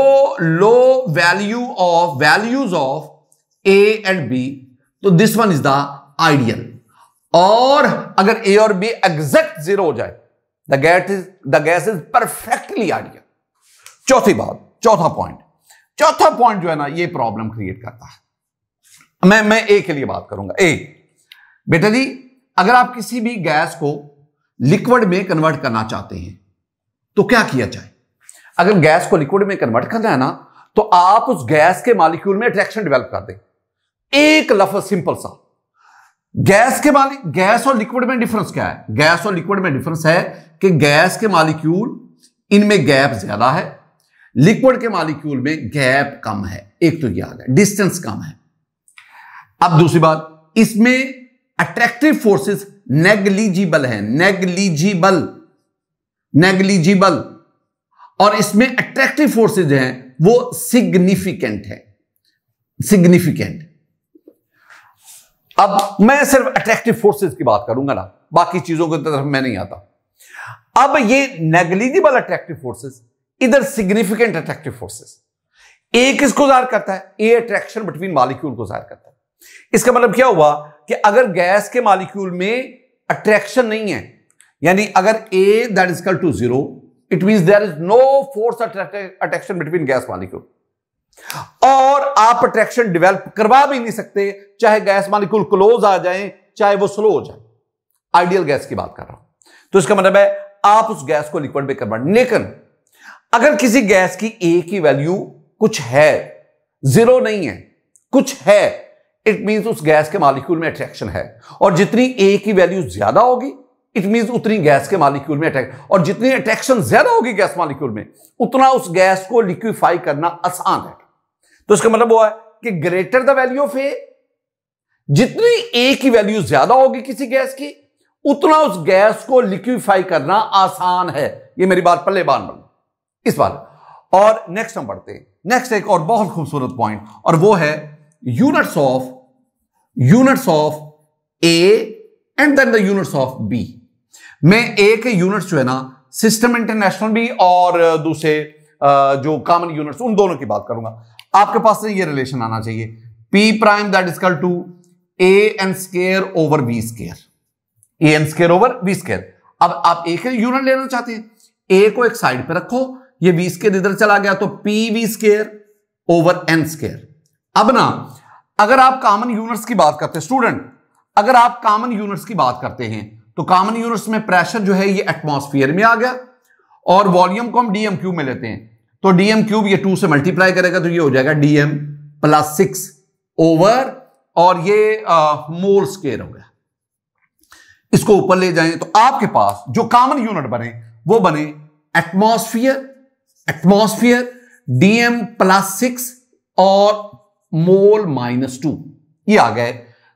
low value of values of A and B तो this one is the ideal और अगर ए और बी एग्जैक्ट जीरो हो जाए the gas is the gas is perfectly ideal चौथी बात चौथा पॉइंट चौथा पॉइंट जो है ना ये प्रॉब्लम क्रिएट करता है मैं मैं ए के लिए बात करूंगा ए बेटा जी अगर आप किसी भी गैस को लिक्विड में कन्वर्ट करना चाहते हैं तो क्या किया जाए अगर गैस को लिक्विड में कन्वर्ट करना है ना तो आप उस गैस के मालिक्यूल में अट्रैक्शन डेवलप कर दें एक लफ्ज सिंपल सा गैस के मालिक गैस और लिक्विड में डिफरेंस क्या है गैस और लिक्विड में डिफरेंस है कि गैस के मालिक्यूल इनमें गैप ज्यादा है लिक्विड के मालिक्यूल में गैप कम है एक तो यह आ गया डिस्टेंस कम है अब दूसरी बात इसमें अट्रैक्टिव फोर्सेस नेगलिजिबल है नेगलिजिबल नेगलिजिबल और इसमें अट्रैक्टिव फोर्सेज हैं वो सिग्निफिकेंट है सिग्निफिकेंट अब मैं सिर्फ अट्रैक्टिव फोर्सेज की बात करूंगा ना बाकी चीजों की तरफ मैं नहीं आता अब ये नेगलिजिबल अट्रैक्टिव फोर्सेस इधर सिग्निफिकेंट अट्रैक्टिव फोर्सेस एक इसको जाहिर करता है ए अट्रैक्शन बिटवीन मालिक्यूल को जाहिर करता है इसका मतलब क्या हुआ कि अगर गैस के मालिक्यूल में अट्रैक्शन नहीं है यानी अगर A that is equal to zero it mean there is no force attraction between gas molecule और आप अट्रैक्शन डेवलप करवा भी नहीं सकते चाहे गैस मालिक्यूल क्लोज आ जाए चाहे वो स्लो हो जाए आइडियल गैस की बात कर रहा हूं तो इसका मतलब है आप उस गैस को लिक्विड में करवा लेकिन अगर किसी गैस की ए की वैल्यू कुछ है जीरो नहीं है कुछ है इट मींस उस गैस के मालिक्यूल में अट्रैक्शन है और जितनी ए की वैल्यू ज्यादा होगी इट मींस उतनी गैस के मालिक्यूल में अटैक और जितनी अट्रैक्शन ज्यादा होगी गैस मालिक्यूल में उतना उस गैस को लिक्विफाई करना आसान है तो इसका मतलब वो है कि greater the value of A जितनी ए की वैल्यू ज्यादा होगी किसी गैस की उतना उस गैस को लिक्विफाई करना आसान है ये मेरी बात पल्ले बार बन इस बार और नेक्स्ट हम बढ़ते हैं नेक्स्ट एक और बहुत खूबसूरत पॉइंट और वो है units of units of A and then the units of B में ए के यूनिट्स जो है ना सिस्टम इंटरनेशनल भी और uh, दूसरे uh, जो कॉमन यूनिट्स उन दोनों की बात करूंगा आपके पास से ये रिलेशन आना चाहिए P prime that is equal to A N square over V square A N square over V square अब आप ए के यूनिट लेना चाहते हैं ए को एक साइड पे रखो ये वी स्केयर इधर चला गया तो P V square over N square अब ना अगर आप कॉमन यूनिट्स की बात करते हैं स्टूडेंट अगर आप कॉमन यूनिट्स की बात करते हैं तो कॉमन यूनिट्स में प्रेशर जो है ये एटमॉस्फेयर में आ गया और वॉल्यूम को हम डीएम क्यूब में लेते हैं तो डीएम क्यूब ये टू से मल्टीप्लाई करेगा तो ये हो जाएगा डीएम प्लस सिक्स ओवर और ये मोल स्केयर हो गया इसको ऊपर ले जाए तो आपके पास जो कॉमन यूनिट बने वो बने atmosphere atmosphere dm plus six और मोल माइनस टू ये आ गए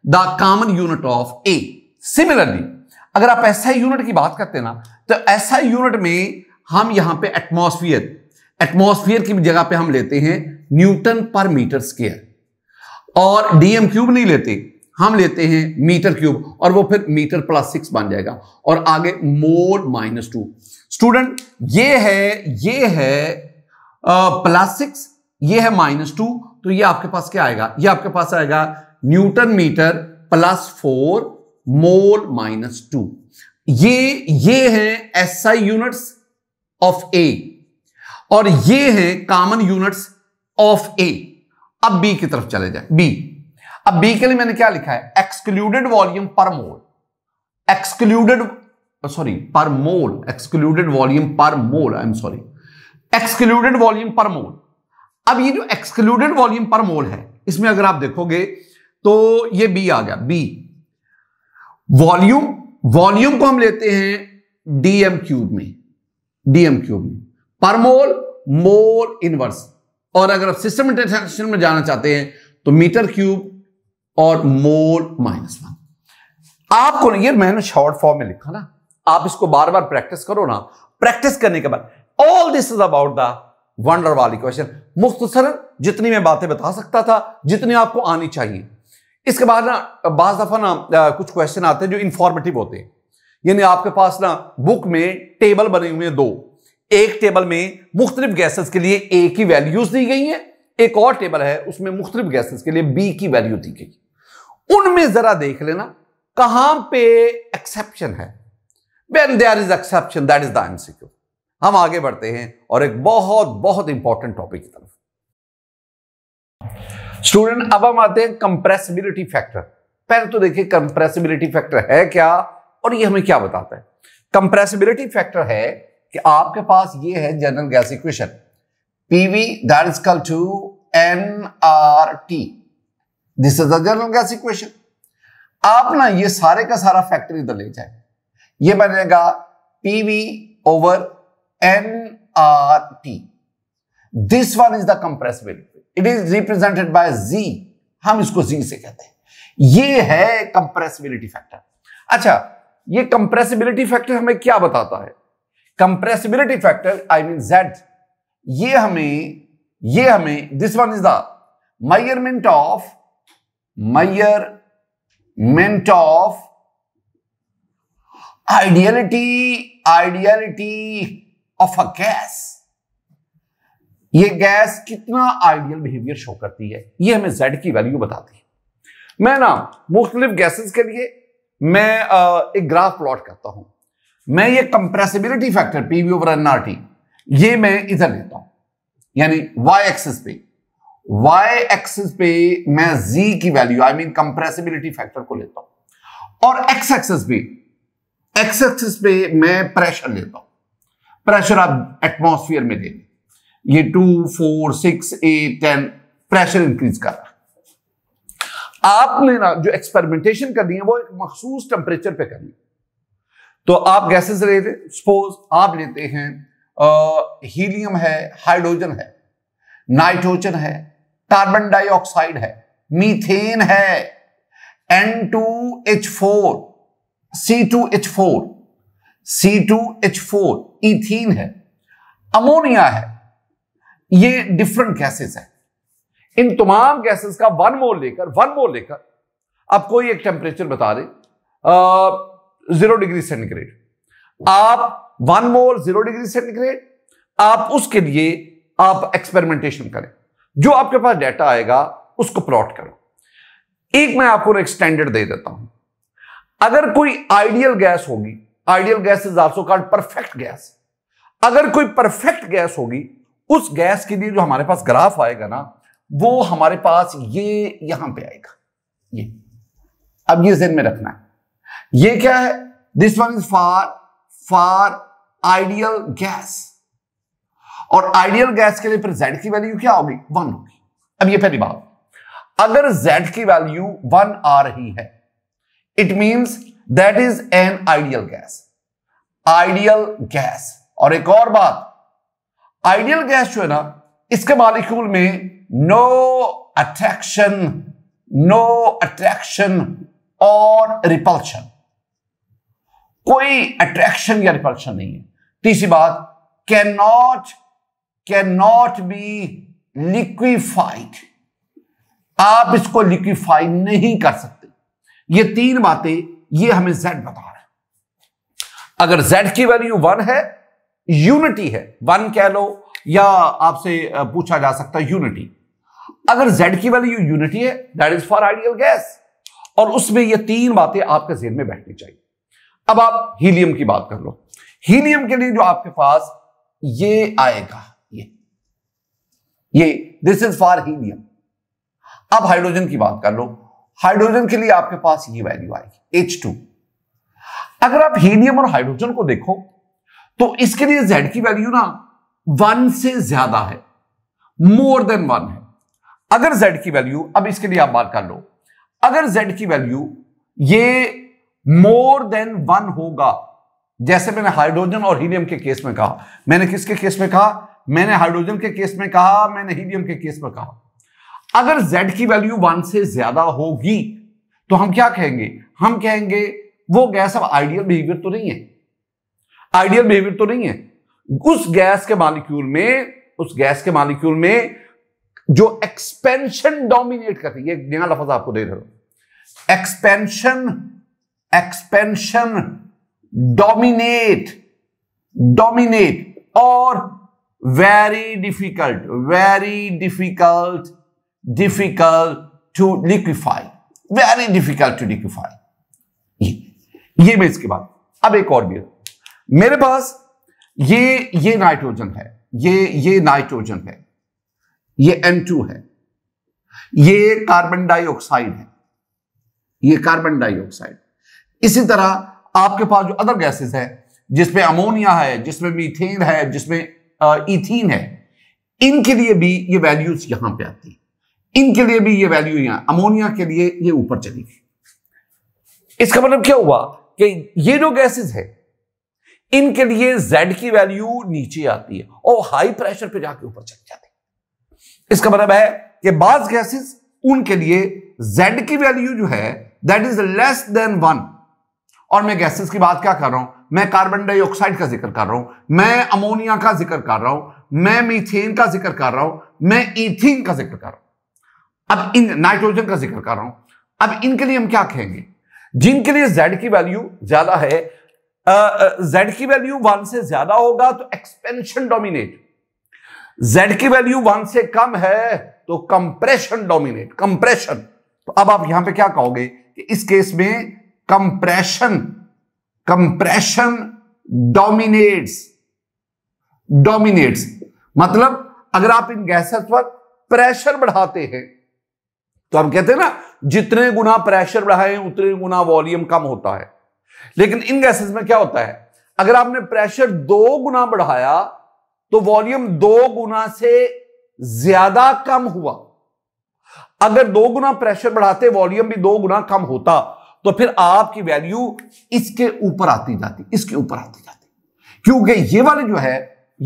the common unit of A similarly अगर आप ऐसा यूनिट की बात करते हैं ना तो ऐसा यूनिट में हम यहां पे एटमॉस्फेयर एटमॉस्फेयर की जगह पे हम लेते हैं न्यूटन पर मीटर स्केयर और डीएम क्यूब नहीं लेते हम लेते हैं मीटर क्यूब और वो फिर मीटर प्लस सिक्स बन जाएगा और आगे मोल माइनस टू स्टूडेंट ये है ये है प्लस सिक्स ये है माइनस टू तो ये आपके पास क्या आएगा ये आपके पास आएगा newton metre plus four mole minus two ये ये हैं एसआई यूनिट्स ऑफ ए और ये हैं कॉमन यूनिट्स ऑफ ए अब बी की तरफ चले जाए बी अब बी के लिए मैंने क्या लिखा है एक्सक्लूडेड वॉल्यूम पर मोल एक्सक्लूडेड सॉरी पर मोल एक्सक्लूडेड वॉल्यूम पर mole I am sorry excluded volume पर मोल अब ये जो एक्सक्लूडेड वॉल्यूम पर मोल है इसमें अगर आप देखोगे तो ये बी आ गया बी वॉल्यूम वॉल्यूम को हम लेते हैं डीएम क्यूब में डीएम क्यूब में पर मोल मोल इनवर्स और अगर आप सिस्टम इंटरसेक्शन में जाना चाहते हैं तो मीटर क्यूब और मोल माइनस वन आपको ये मैंने शॉर्ट फॉर्म में लिखा ना आप इसको बार बार प्रैक्टिस करो ना प्रैक्टिस करने के बाद all this is about the van der Waals equation मुख्तसर जितनी मैं बातें बता सकता था जितनी आपको आनी चाहिए इसके बाद ना बाज दफ़ा ना कुछ क्वेश्चन आते हैं जो इंफॉर्मेटिव होते हैं यानी आपके पास ना बुक में टेबल बने हुए हैं दो एक टेबल में मुख्तलिफ गैसेस के लिए ए की वैल्यूज दी गई हैं एक और टेबल है उसमें मुख्तलिफ गैसेस के लिए बी की वैल्यू दी गई उनमें जरा देख लेना कहां पे एक्सेप्शन है when there is exception that is the MCQ हम आगे बढ़ते हैं और एक बहुत बहुत इंपॉर्टेंट टॉपिक की तरफ स्टूडेंट अब हम आते हैं कंप्रेसिबिलिटी फैक्टर पहले तो देखिए कंप्रेसिबिलिटी फैक्टर है क्या और ये हमें क्या बताता है कंप्रेसिबिलिटी फैक्टर है कि आपके पास ये है general gas equation PV that is equal to N R T this is the general gas equation आप ना ये सारे का सारा फैक्टर इधर ले जाए ये बनेगा PV over nRT. This one is the compressibility It is represented by Z. हम इसको Z से कहते हैं ये है कंप्रेसिबिलिटी फैक्टर अच्छा ये कंप्रेसिबिलिटी फैक्टर हमें क्या बताता है compressibility factor I mean Z ये हमें ये हमें this one is the measurement of measurement of ideality ideality of a gas ये गैस कितना आइडियल बिहेवियर शो करती है ये हमें जेड की वैल्यू बताती है मैं ना मुख्तलिफ गैसेस के लिए मैं एक ग्राफ प्लॉट करता हूं मैं ये compressibility factor PV over NRT ये मैं इधर लेता हूं यानी वाई एक्सिस पे वाई एक्सिस पे मैं जी की value I mean compressibility factor को लेता हूं और एक्स एक्सिस पे एक्स एक्सिस पे मैं प्रेशर लेता हूं प्रेशर आप एटमोसफियर में दे ये two four six eight ten pressure increase कर रहा है आपने ना जो एक्सपेरिमेंटेशन करनी है वो एक मखसूस टेम्परेचर पे करनी तो आप गैसेस ले रहे सपोज आप लेते हैं हीलियम है हाइड्रोजन है नाइट्रोजन है कार्बन डाइऑक्साइड है मीथेन है N two two H H four four C C two H four ethene है अमोनिया है ये डिफरेंट गैसेस है इन तमाम गैसेस का वन मोल लेकर वन मोल लेकर आप कोई एक टेम्परेचर बता दें जीरो डिग्री सेंटीग्रेड आप one mole zero degree centigrade आप उसके लिए आप एक्सपेरिमेंटेशन करें जो आपके पास डाटा आएगा उसको प्लॉट करो एक मैं आपको एक स्टैंडर्ड दे देता हूं अगर कोई आइडियल गैस होगी ideal gas is also called perfect gas अगर कोई परफेक्ट गैस होगी उस गैस के लिए जो हमारे पास ग्राफ आएगा ना वो हमारे पास ये यहां पे आएगा ये अब ये जेन में रखना है ये क्या है this one is for for ideal gas और आइडियल गैस के लिए फिर जेड की वैल्यू क्या होगी वन होगी अब ये पहली बात अगर जेड की वैल्यू वन आ रही है it means that is an ideal gas ideal gas और एक और बात आइडियल गैस जो है ना इसके मालिक्यूल में नो अट्रैक्शन नो अट्रैक्शन और रिपल्शन कोई अट्रैक्शन या रिपल्शन नहीं है तीसरी बात can not can not be liquefied आप इसको लिक्विफाई नहीं कर सकते ये तीन बातें ये हमें जेड बता रहा है अगर जेड की वैल्यू वन है यूनिटी है वन कह लो या आपसे पूछा जा सकता है यूनिटी अगर जेड की वैल्यू यूनिटी है that is for ideal gas और उसमें ये तीन बातें आपके जेन में बैठनी चाहिए अब आप हीलियम की बात कर लो हीलियम के लिए जो आपके पास ये आएगा ये ये दिस इज फॉर हीलियम अब हाइड्रोजन की बात कर लो हाइड्रोजन के लिए आपके पास ये वैल्यू आएगी एच टू अगर आप हीलियम और हाइड्रोजन को देखो तो इसके लिए जेड की वैल्यू ना वन से ज्यादा है मोर देन वन है अगर जेड की वैल्यू अब इसके लिए आप बात कर लो अगर जेड की वैल्यू ये मोर देन वन होगा जैसे मैंने हाइड्रोजन और हीलियम के केस में कहा मैंने किसके केस में कहा मैंने हाइड्रोजन के केस में कहा मैंने हीलियम के केस में कहा अगर z की वैल्यू वन से ज्यादा होगी तो हम क्या कहेंगे हम कहेंगे वो गैस अब आइडियल बिहेवियर तो नहीं है आइडियल बिहेवियर तो नहीं है उस गैस के मालिक्यूल में उस गैस के मालिक्यूल में जो एक्सपेंशन डोमिनेट कर रही है नया लफज आपको दे रहे एक्सपेंशन एक्सपेंशन डोमिनेट डोमिनेट और very difficult very difficult difficult to liquefy very difficult to liquefy ये मैं इसके बाद अब एक और भी मेरे पास ये ये नाइट्रोजन है ये ये नाइट्रोजन है ये N2 है ये कार्बन डाइऑक्साइड है ये कार्बन डाइऑक्साइड इसी तरह आपके पास जो अदर गैसेस है जिसमें अमोनिया है जिसमें मीथेन है जिसमें इथीन है इनके लिए भी ये वैल्यूज यहां पे आती है इनके लिए भी ये वैल्यू यहां अमोनिया के लिए ये ऊपर चली गई इसका मतलब क्या हुआ कि ये जो गैसेस है इनके लिए जेड की वैल्यू नीचे आती है और हाई प्रेशर पे जाके ऊपर चली जाती है इसका मतलब है कि बाज गैसेस उनके लिए जेड की वैल्यू जो है that is less than one और मैं गैसेस की बात क्या कर रहा हूं मैं कार्बन डाइऑक्साइड का जिक्र कर रहा हूं मैं अमोनिया का जिक्र कर रहा हूं मैं मीथेन का जिक्र कर रहा हूं मैं इथिन का जिक्र कर रहा हूं अब इन नाइट्रोजन का जिक्र कर रहा हूं अब इनके लिए हम क्या कहेंगे जिनके लिए जेड की वैल्यू ज्यादा है जेड की वैल्यू वन से ज्यादा होगा तो एक्सपेंशन डोमिनेट जेड की वैल्यू वन से कम है तो कंप्रेशन डोमिनेट कंप्रेशन तो अब आप यहां पे क्या कहोगे कि इस केस में कंप्रेशन कंप्रेशन डोमिनेट्स डोमिनेट्स मतलब अगर आप इन गैसेस पर प्रेशर बढ़ाते हैं तो हम कहते हैं ना जितने गुना प्रेशर बढ़ाए उतने गुना वॉल्यूम कम होता है लेकिन इन गैसेस में क्या होता है अगर आपने प्रेशर दो गुना बढ़ाया तो वॉल्यूम दो गुना से ज्यादा कम हुआ अगर दो गुना प्रेशर बढ़ाते वॉल्यूम भी दो गुना कम होता तो फिर आपकी वैल्यू इसके ऊपर आती जाती इसके ऊपर आती जाती क्योंकि ये वाली जो है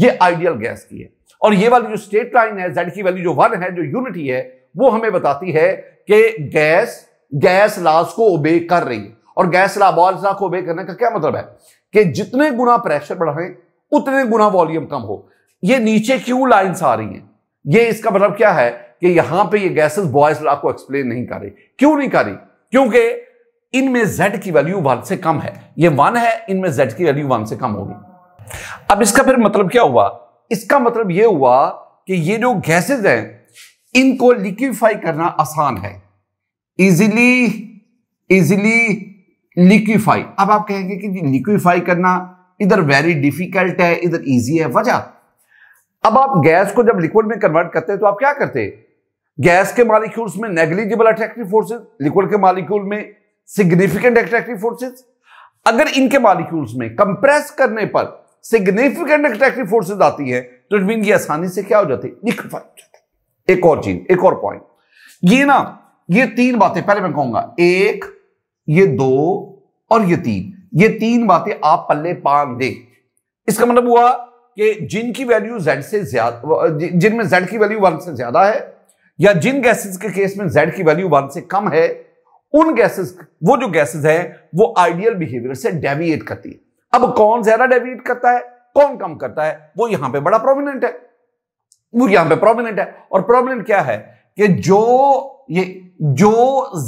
ये आइडियल गैस की है और ये वाली जो स्टेट लाइन है जेड की वैल्यू जो वन है जो यूनिटी है वो हमें बताती है कि गैस गैस लाज को ओबे कर रही है और गैस ला को ओबे करने का क्या मतलब है कि जितने गुना प्रेशर बढ़ाएं उतने गुना वॉल्यूम कम हो ये नीचे क्यों लाइन्स आ रही हैं ये इसका मतलब क्या है कि यहां पे ये गैसेस बॉयज ला को एक्सप्लेन नहीं कर रही क्यों नहीं कर रही क्योंकि इनमें जेड की वैल्यू वन से कम है ये वन है इनमें जेड की वैल्यू वन से कम होगी अब इसका फिर मतलब क्या हुआ इसका मतलब यह हुआ कि ये जो गैसेज हैं इनको लिक्विफाई करना आसान है इजिली इजिली लिक्विफाई अब आप कहेंगे कि लिक्विफाई करना इधर वेरी डिफिकल्ट है इधर इजी है वजह अब आप गैस को जब लिक्विड में कन्वर्ट करते हैं तो आप क्या करते गैस के मालिक्यूल्स में नेग्लिजिबल अट्रैक्टिव फोर्सेस लिक्विड के मालिक्यूल में सिग्निफिकेंट अट्रैक्टिव फोर्सेस अगर इनके मालिक्यूल्स में कंप्रेस करने पर सिग्निफिकेंट अट्रैक्टिव फोर्सेस आती है तो इट मीन ये आसानी से क्या हो जाती है लिक्विफाइड हो एक और चीज एक और पॉइंट ये ना ये तीन बातें पहले मैं कहूंगा एक ये दो और ये तीन ये तीन बातें आप पल्ले पान दे इसका मतलब हुआ कि जिनकी वैल्यू जेड से ज्यादा जिनमें जेड की वैल्यू वन से ज्यादा है या जिन गैसेस के केस में जेड की वैल्यू वन से कम है उन गैसेस वो जो गैसेस हैं वो आइडियल बिहेवियर से डेविएट करती है अब कौन ज्यादा डेविएट करता है कौन कम करता है वो यहां पे बड़ा प्रोमिनेंट है वो यहां पे प्रोमिनेंट है और प्रोमिनेंट क्या है कि जो ये जो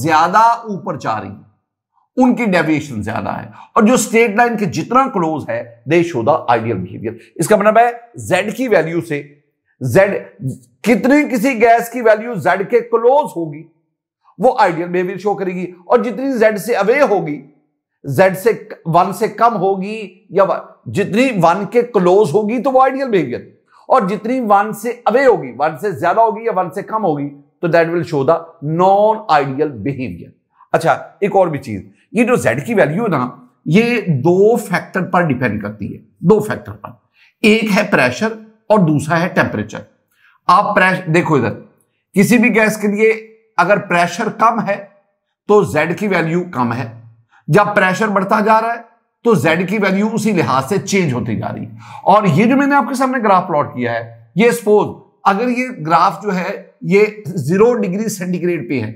ज्यादा ऊपर जा रही है उनकी डेविएशन ज्यादा है और जो स्टेट लाइन के जितना क्लोज है they show the ideal behaviour इसका मतलब है जेड की वैल्यू से जेड कितनी किसी गैस की वैल्यू जेड के क्लोज होगी वो आइडियल बिहेवियर शो करेगी और जितनी जेड से अवे होगी जेड से वन से कम होगी या जितनी वन के क्लोज होगी तो वो आइडियल बिहेवियर और जितनी वन से अवे होगी वन से ज्यादा होगी या वन से कम होगी तो that will show the non ideal behaviour अच्छा एक और भी चीज ये जो जेड की वैल्यू है ना ये दो फैक्टर पर डिपेंड करती है दो फैक्टर पर एक है प्रेशर और दूसरा है टेम्परेचर आप प्रेशर देखो इधर किसी भी गैस के लिए अगर प्रेशर कम है तो जेड की वैल्यू कम है जब प्रेशर बढ़ता जा रहा है तो z की वैल्यू उसी लिहाज से चेंज होती जा रही और ये जो मैंने आपके सामने ग्राफ प्लॉट किया है ये सपोज अगर ये ग्राफ जो है ये जीरो डिग्री सेंटीग्रेड पे है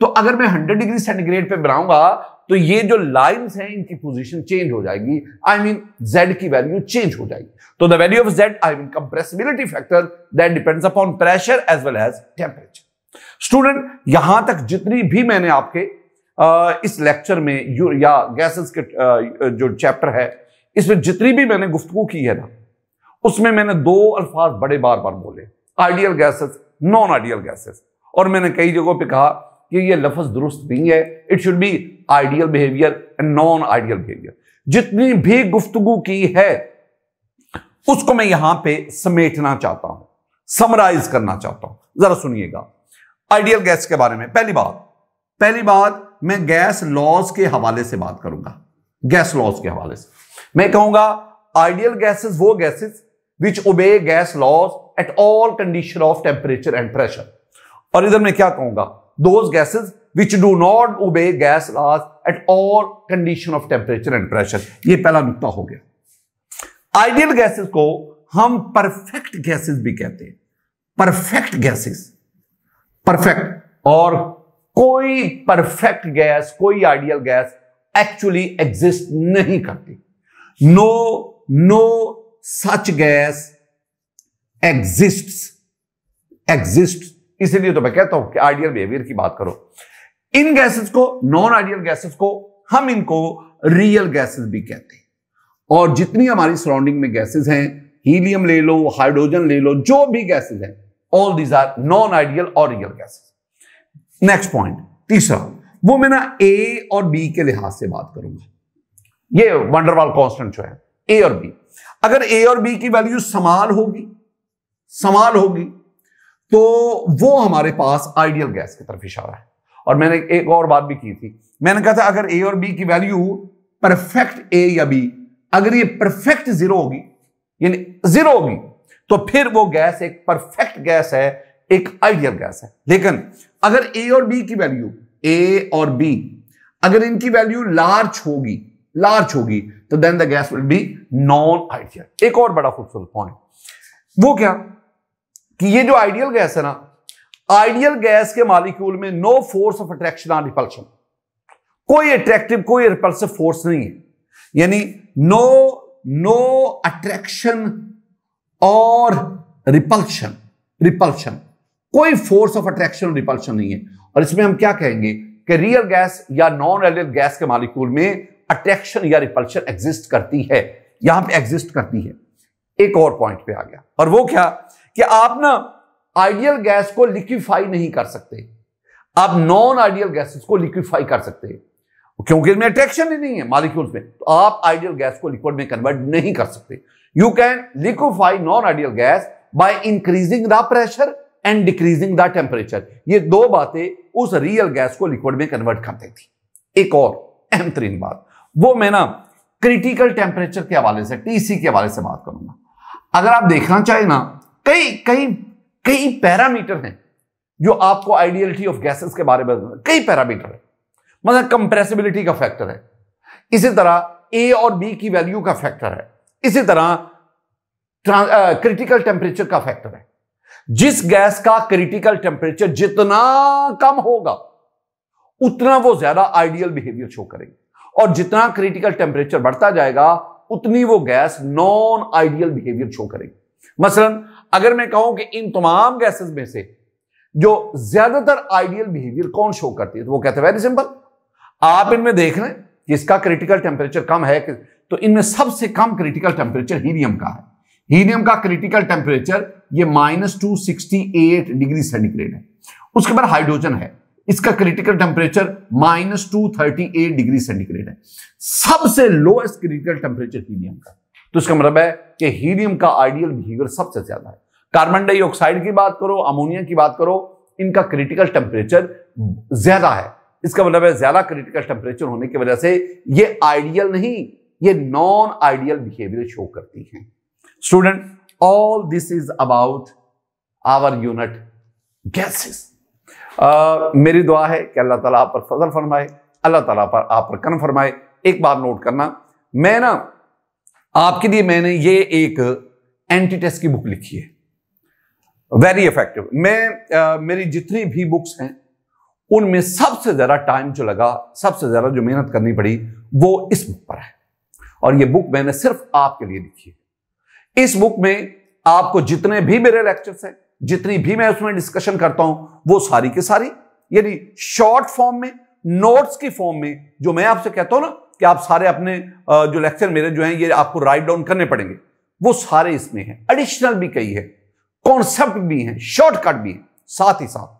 तो अगर मैं हंड्रेड डिग्री सेंटीग्रेड पे बनाऊंगा तो ये जो लाइंस हैं इनकी पोजीशन चेंज हो जाएगी आई मीन z की वैल्यू चेंज हो जाएगी तो the value of z I mean compressibility factor that depends upon pressure as well as temperature student यहां तक जितनी भी मैंने आपके इस लेक्चर में या गैसेस के जो चैप्टर है इसमें जितनी भी मैंने गुफ्तु की है ना उसमें मैंने दो अल्फाज बड़े बार बार बोले ideal gases non ideal gases और मैंने कई जगहों पे कहा कि ये लफज दुरुस्त नहीं है it should be ideal behaviour and non ideal behaviour जितनी भी गुफ्तगु की है उसको मैं यहां पे समेटना चाहता हूं समराइज करना चाहता हूं जरा सुनिएगा आइडियल गैस के बारे में पहली बात पहली बात मैं गैस लॉज के हवाले से बात करूंगा गैस लॉज के हवाले से मैं कहूंगा आइडियल गैसेस वो gases which obey gas laws at all condition of temperature and pressure और इधर मैं क्या कहूंगा those gases which do not obey gas laws at all condition of temperature and pressure ये पहला नुकता हो गया आइडियल गैसेस को हम परफेक्ट गैसेस भी कहते हैं परफेक्ट गैसेस परफेक्ट और कोई परफेक्ट गैस कोई आइडियल गैस एक्चुअली एग्जिस्ट नहीं करती no no such gas exist exist इसलिए तो मैं कहता हूं कि आइडियल बिहेवियर की बात करो इन गैसेस को नॉन आइडियल गैसेस को हम इनको रियल गैसेस भी कहते हैं और जितनी हमारी सराउंडिंग में गैसेस हैं हीलियम ले लो हाइड्रोजन ले लो जो भी गैसेस हैं all these are non ideal और रियल गैसेस नेक्स्ट पॉइंट तीसरा वो मैं ना ए और बी के लिहाज से बात करूंगा ये वंडरवाल कांस्टेंट जो है ए और बी अगर ए और बी की वैल्यू समाल होगी समाल होगी तो वो हमारे पास आइडियल गैस की तरफ इशारा है और मैंने एक और बात भी की थी मैंने कहा था अगर ए और बी की वैल्यू परफेक्ट ए या बी अगर ये परफेक्ट जीरो होगी यानी जीरो होगी तो फिर वो गैस एक परफेक्ट गैस है एक आइडियल गैस है लेकिन अगर ए और बी की वैल्यू ए और बी अगर इनकी वैल्यू लार्ज होगी लार्ज होगी तो then the gas will be non ideal एक और बड़ा खूबसूरत पॉइंट वो क्या कि ये जो आइडियल गैस है ना आइडियल गैस के मालिक्यूल में नो फोर्स ऑफ अट्रैक्शन और रिपल्शन कोई अट्रैक्टिव कोई रिपल्सिव फोर्स नहीं है यानी नो नो अट्रैक्शन और रिपल्शन रिपल्शन कोई फोर्स ऑफ अट्रैक्शन रिपल्शन नहीं है और इसमें हम क्या कहेंगे कि रियल गैस या नॉन रियल गैस के मालिकूल में अट्रैक्शन या रिपल्शन एग्जिस्ट करती है यहां पे एग्जिस्ट करती है एक और पॉइंट पे आ गया और वो क्या कि आप ना आइडियल गैस को लिक्विफाई नहीं कर सकते आप नॉन आइडियल गैसेस को लिक्विफाई कर सकते क्योंकि इसमें अट्रैक्शन ही नहीं है मालिक्यूल्स में तो आप आइडियल गैस को लिक्विड में कन्वर्ट नहीं कर सकते you can liquefy non ideal gas by increasing the pressure and decreasing the temperature ये दो बातें उस रियल गैस को लिक्विड में कन्वर्ट कर देती एक और अहम तरीन बात वो मैं ना क्रिटिकल टेम्परेचर के हवाले से टीसी के हवाले से बात करूंगा अगर आप देखना चाहें ना कई कई कई पैरामीटर हैं जो आपको आइडियलिटी ऑफ गैसेस के बारे में कई पैरामीटर है मतलब कंप्रेसिबिलिटी का फैक्टर है इसी तरह ए और बी की वैल्यू का फैक्टर है इसी तरह क्रिटिकल टेम्परेचर का फैक्टर है जिस गैस का क्रिटिकल टेम्परेचर जितना कम होगा उतना वो ज्यादा आइडियल बिहेवियर शो करेगी और जितना क्रिटिकल टेम्परेचर बढ़ता जाएगा उतनी वो gas non ideal behaviour show करेगी मसलन अगर मैं कहूं कि इन तमाम गैसेस में से जो ज्यादातर आइडियल बिहेवियर कौन शो करती है तो वो कहते हैं वेरी सिंपल आप इनमें देख लें कि इसका क्रिटिकल टेम्परेचर कम है तो इनमें सबसे कम क्रिटिकल टेम्परेचर हीलियम का है हीलियम का क्रिटिकल टेम्परेचर ये minus two sixty eight degree centigrade है उसके बाद हाइड्रोजन है इसका critical temperature minus two thirty eight degree centigrade है सबसे लोएस्ट क्रिटिकल टेम्परेचर हीलियम का तो इसका मतलब है कि हीलियम का आइडियल बिहेवियर सबसे ज्यादा है कार्बन डाइऑक्साइड की बात करो अमोनिया की बात करो इनका क्रिटिकल टेम्परेचर ज्यादा है इसका मतलब है ज्यादा क्रिटिकल टेम्परेचर होने की वजह से ये आइडियल नहीं ये नॉन आइडियल बिहेवियर शो करती हैं student all this is about our unit gases uh, मेरी दुआ है कि अल्लाह ताला आप पर फजल फरमाए अल्लाह ताला पर आप पर कन फरमाए एक बार नोट करना मैं ना आपके लिए मैंने ये एक एंटी टेस्ट की बुक लिखी है वेरी इफेक्टिव मैं आ, uh, मेरी जितनी भी बुक्स हैं उनमें सबसे ज़्यादा टाइम जो लगा सबसे ज़्यादा जो मेहनत करनी पड़ी वो इस बुक पर है और ये बुक मैंने सिर्फ आपके लिए लिखी है इस बुक में आपको जितने भी मेरे लेक्चर्स हैं जितनी भी मैं उसमें डिस्कशन करता हूं वो सारी की सारी यानी शॉर्ट फॉर्म में नोट्स की फॉर्म में जो मैं आपसे कहता हूं ना कि आप सारे अपने जो लेक्चर मेरे जो हैं ये आपको राइट डाउन करने पड़ेंगे वो सारे इसमें हैं एडिशनल भी कई है कॉन्सेप्ट भी हैं शॉर्टकट भी हैं साथ ही साथ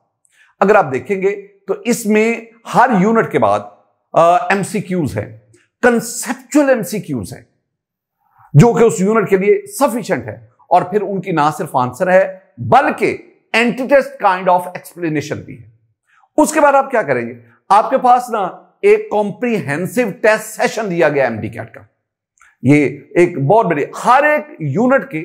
अगर आप देखेंगे तो इसमें हर यूनिट के बाद एमसीक्यूज है कंसेप्चुअल एमसीक्यूज है जो कि उस यूनिट के लिए सफिशियंट है और फिर उनकी ना सिर्फ आंसर है बल्कि एंटीटेस्ट काइंड ऑफ एक्सप्लेनेशन भी है उसके बाद आप क्या करेंगे आपके पास ना एक कॉम्प्रीहेंसिव टेस्ट सेशन दिया गया एमडी कैट का ये एक बहुत बड़ी हर एक यूनिट के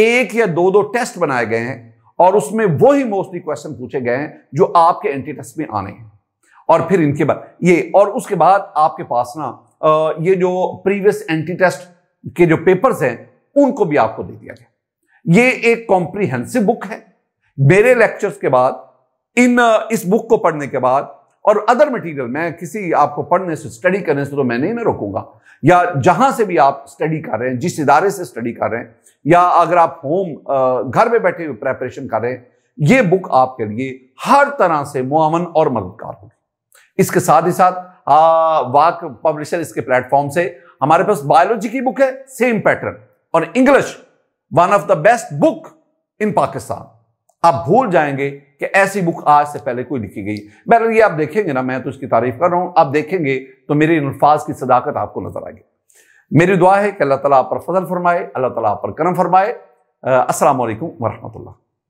एक या दो दो टेस्ट बनाए गए हैं और उसमें वो ही मोस्टली क्वेश्चन पूछे गए हैं जो आपके एंटी टेस्ट में आने हैं और फिर इनके बाद ये और उसके बाद आपके पास ना ये जो प्रीवियस एंटी टेस्ट के जो पेपर्स हैं उनको भी आपको दे दिया गया ये एक कॉम्प्रिहेंसिव बुक है मेरे लेक्चर्स के बाद इन इस बुक को पढ़ने के बाद और अदर मटेरियल मैं किसी आपको पढ़ने से स्टडी करने से तो मैं नहीं ना रोकूंगा या जहां से भी आप स्टडी कर रहे हैं जिस इदारे से स्टडी कर रहे हैं या अगर आप होम घर में बैठे हुए प्रेपरेशन कर रहे हैं ये बुक आपके लिए हर तरह से मुआवन और मददगार होगी इसके साथ ही साथ वाक पब्लिशर इसके प्लेटफॉर्म से हमारे पास बायोलॉजी की बुक है सेम पैटर्न और English one of the best book in Pakistan आप भूल जाएंगे कि ऐसी बुक आज से पहले कोई लिखी गई बहर ये आप देखेंगे ना मैं तो उसकी तारीफ कर रहा हूं आप देखेंगे तो मेरे अल्फाज की सदाकत आपको नजर आएगी मेरी दुआ है कि अल्लाह ताला आप पर फजल फरमाए अल्लाह ताला आप पर करम फरमाए असल वरहमल्ला